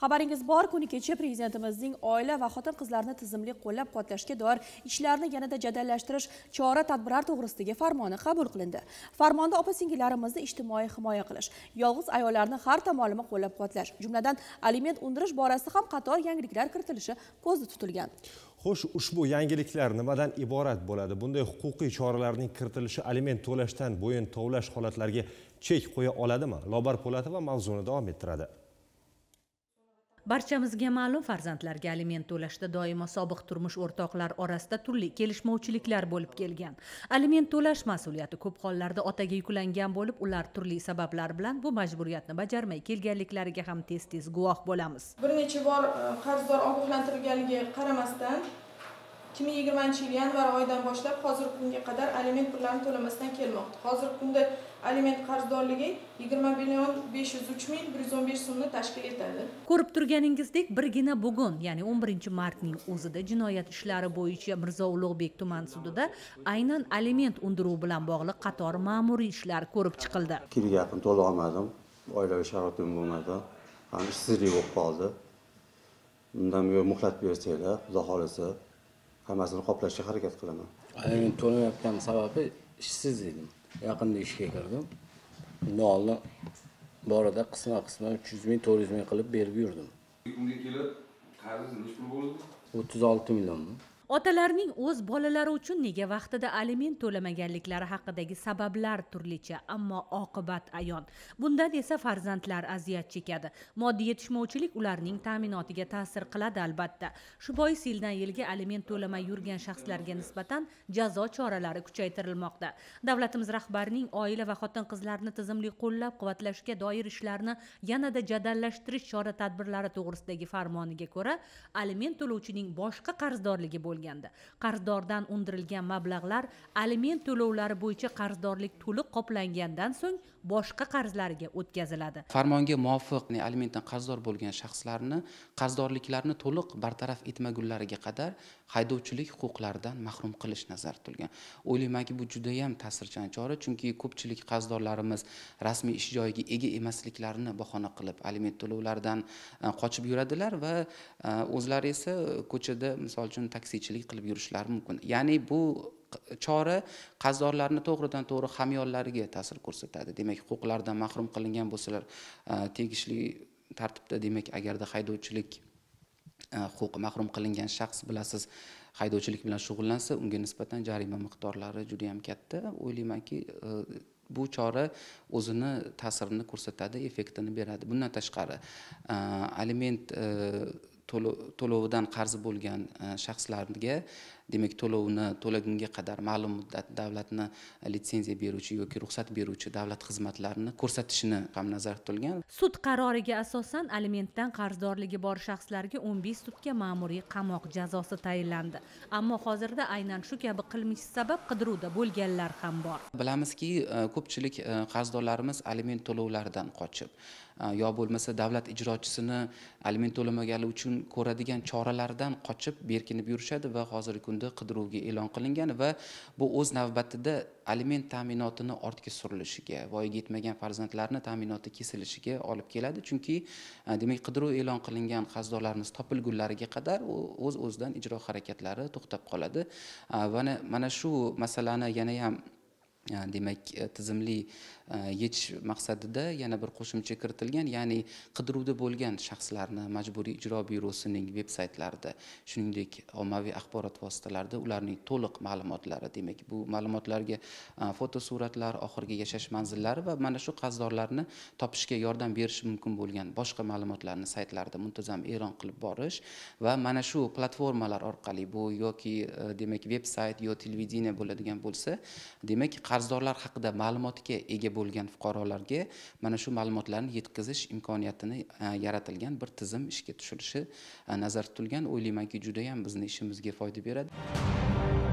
xabaringiz bor kuni kecha prezidentimizning oila va xotin qizlarni tizimli qo'llab quvvatlashga doir ishlarni yanada jadallashtirish chora tadbirlar to'g'risidagi farmoni qabul qilindi farmonda opa singillarimizni ijtimoiy himoya qilish yolg'iz ayollarni har tomonlama qo'llab quvvatlash jumladan aliment undirish borasida ham qator yangiliklar kiritilishi ko'zda tutilgan xo'sh ushbu yangiliklar nimadan iborat bo'ladi bunday huquqiy choralarning kiritilishi aliment to'lashdan bo'yin tovlash holatlariga chek qo'ya oladimi lobar po'latova mavzuni davom ettiradi barchamizga ma'lum farzandlarga aliment to'lashda doimo sobiq turmush o'rtoqlar orasida turli kelishmovchiliklar bo'lib kelgan aliment to'lash mas'uliyati ko'p hollarda otaga yuklangan bo'lib ular turli sabablar bilan bu majburiyatni bajarmay kelganliklariga ham tez tez guvoh bo'lamiz bir necha bor qarzdor ogohlantirilganiga qaramasdan 2020 yanvar oyidan boshlab hozirgi kunga qadar aliment pullarini to'lamasdan kelmoqda hozirgi kunda aliment qarzdorligi yigirma million besh yuz uch ming bir yuz o'n besh so'mni tashkil etadi ko'rib turganingizdek birgina bugun ya'ni o'n birinchi martning o'zida jinoyat ishlari bo'yicha mirzo ulug'bek tuman sudida aynan aliment undiruvi bilan bog'liq qator ma'muriy ishlar ko'rib chiqildi kreditni gapini to'lay olmadim oilaviy sharoitim bo'lmadi ham ishsizlik bo'lib qoldi undan muhlat bersanglar xudo xohlasa hammasini qoplashga harakat qilaman men to'lamayotgan sababi ishsiz edim yaqinda ishga kirdim undan oldin borida qisma qisma uch yuz ming to'rt yuz ming qilib berib yurdim unga kelib qarzingiz nechi pul bo'ldi o'ttiz olti million otalarning o'z bolalari uchun nega vaqtida aliment to'lamaganliklari haqidagi sabablar turlicha ammo oqibat ayon bundan esa farzandlar aziyat chekadi moddiy yetishmovchilik ularning ta'minotiga ta'sir qiladi albatta shu bois yildan yilga aliment to'lamay yurgan shaxslarga nisbatan jazo choralari kuchaytirilmoqda davlatimiz rahbarining oila va xotin qizlarni tizimli qo'llab quvvatlashga doir ishlarni yanada jadallashtirish chora tadbirlari to'g'risidagi farmoniga ko'ra aliment to'lovchining boshqa qarzdorligi bo'lgan bo'lgandi qarzdordan undirilgan mablag'lar aliment to'lovlari bo'yicha qarzdorlik to'liq qoplangandan so'ng boshqa qarzlariga o'tkaziladi farmonga muvofiq alimentdan qarzdor bo'lgan shaxslarni qarzdorliklarni to'liq bartaraf etmagunlariga qadar haydovchilik huquqlaridan mahrum qilish nazarda tutilgan o'ylaymanki bu judayam ta'sirchan chora chunki ko'pchilik qarzdorlarimiz rasmiy ish joyiga ega emasliklarini bahona qilib aliment to'lovlaridan e, qochib yuradilar va e, o'zlari esa ko'chada misol uchun taksichi qiyinchilik qilib yurishlari mumkin ya'ni bu chora qarzdorlarni to'g'ridan to'g'ri hamyonlariga ta'sir ko'rsatadi demak huquqlaridan mahrum qilingan bo'lsalar tegishli tartibda demak agarda haydovchilik huquqi mahrum qilingan shaxs bilasiz haydovchilik bilan shug'ullansa unga nisbatan jarima miqdorlari juda yam katta o'ylaymanki e, bu chora o'zini ta'sirini ko'rsatadi effektini beradi bundan tashqari aliment e, to'lovidan qarzi bo'lgan e, shaxslarga demak to'lovni to'lagunga qadar ma'lum muddat davlatni litsenziya beruvchi yoki ruxsat beruvchi davlat xizmatlarini ko'rsatishini ham nazarda tutilgan sud qaroriga asosan alimentdan qarzdorligi bor shaxslarga o'n besh sutka ma'muriy qamoq jazosi tayinlandi ammo hozirda aynan shu kabi qilmish sabab qidiruvda bo'lganlar ham bor bilamizki e, ko'pchilik e, qarzdorlarimiz aliment to'lovlaridan qochib e, yo bo'lmasa davlat ijrochisini aliment to'lamaganligi uchun ko'radigan choralardan qochib berkinib yurishadi va hozirgi kunda tunda qidiruvga e'lon qilingan va bu o'z navbatida aliment ta'minotini ortga surilishiga voyaga yetmagan farzandlarni ta'minoti kesilishiga olib keladi chunki e, demak qidiruv e'lon qilingan qarzdorlarimiz topilgunlariga qadar u o'z o'zidan ijro harakatlari to'xtab qoladi e, va mana shu masalani yana ham e, demak tizimli Э, yetish maqsadida yana bir qo'shimcha kiritilgan ya'ni qidiruvda bo'lgan shaxslarni majburiy ijro byurosining veb saytlarida shuningdek ommaviy axborot vositalarida ularning to'liq ma'lumotlari demak bu ma'lumotlarga e, fotosuratlar oxirgi yashash manzillari va mana shu qarzdorlarni topishga yordam berishi mumkin bo'lgan boshqa ma'lumotlarni saytlarda muntazam e'lon qilib borish va mana shu platformalar orqali bu yoki e, demak veb sayt yo televideniya bo'ladigan bo'lsa demak qarzdorlar haqida ma'lumotga ega bo'lgan fuqarolarga mana shu ma'lumotlarni yetkazish imkoniyatini e, yaratilgan bir tizim ishga tushirilishi e, nazarda tutilgan o'ylaymanki judayam bizni ishimizga foyda beradi